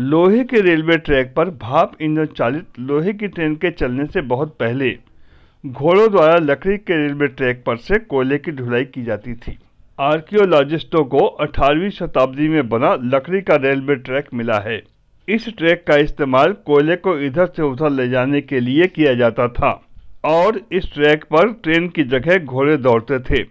लोहे के railway track पर भाप इंजन चालित लोहे की ट्रेन के चलने से बहुत पहले घोड़ों द्वारा लकड़ी के रेलवे ट्रैक पर से कोयले की ढुलाई की जाती थी आर्कियोलॉजिस्टों को 18वीं शताब्दी में बना लकड़ी का रेलवे ट्रैक मिला है इस ट्रैक का इस्तेमाल कोयले को इधर से उधर ले जाने के लिए किया जाता था और इस ट्रैक पर ट्रेन की जगह घोड़े दौड़ते थे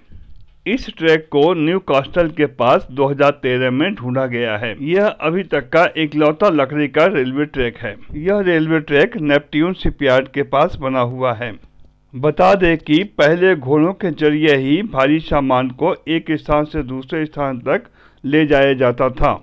इस ट्रैक को न्यू कास्टल के पास 2013 में ढूंढा गया है यह अभी तक का इकलौता लकड़ी का रेलवे ट्रैक है यह रेलवे ट्रैक नेपट्यून शिपयार्ड के पास बना हुआ है बता दें कि पहले घोड़ों के जरिए ही भारी सामान को एक स्थान से दूसरे स्थान तक ले जाया जाता था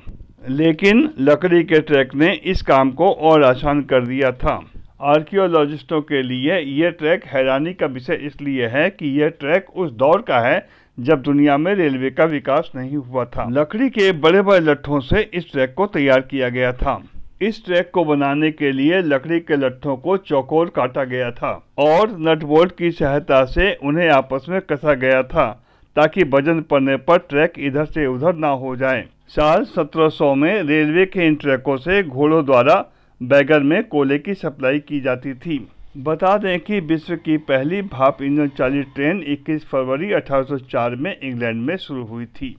लेकिन लकड़ी के ट्रैक ने इस काम को और आसान कर दिया था आर्कियोलॉजिस्टों के लिए यह ट्रैक हैरानी का विषय इसलिए है कि यह ट्रैक उस दौर का है जब दुनिया में रेलवे का विकास नहीं हुआ था लकड़ी के बड़े बड़े लट्ठों से इस ट्रैक को तैयार किया गया था इस ट्रैक को बनाने के लिए लकड़ी के लट्ठों को चौकोर काटा गया था और नटबोल्ट की सहायता से उन्हें आपस में कसा गया था ताकि वजन पड़ने पर ट्रैक इधर से उधर ना हो जाए साल 1700 में रेलवे के इन ट्रैकों से घोड़ों द्वारा बैगन में कोले की सप्लाई की जाती थी बता दें कि विश्व की पहली भाप इंजन चालित ट्रेन 21 फरवरी 1804 में इंग्लैंड में शुरू हुई थी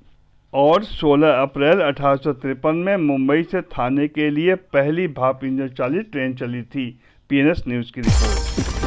और 16 अप्रैल अठारह में मुंबई से थाने के लिए पहली भाप इंजन चालित ट्रेन चली थी पीएनएस न्यूज़ की रिपोर्ट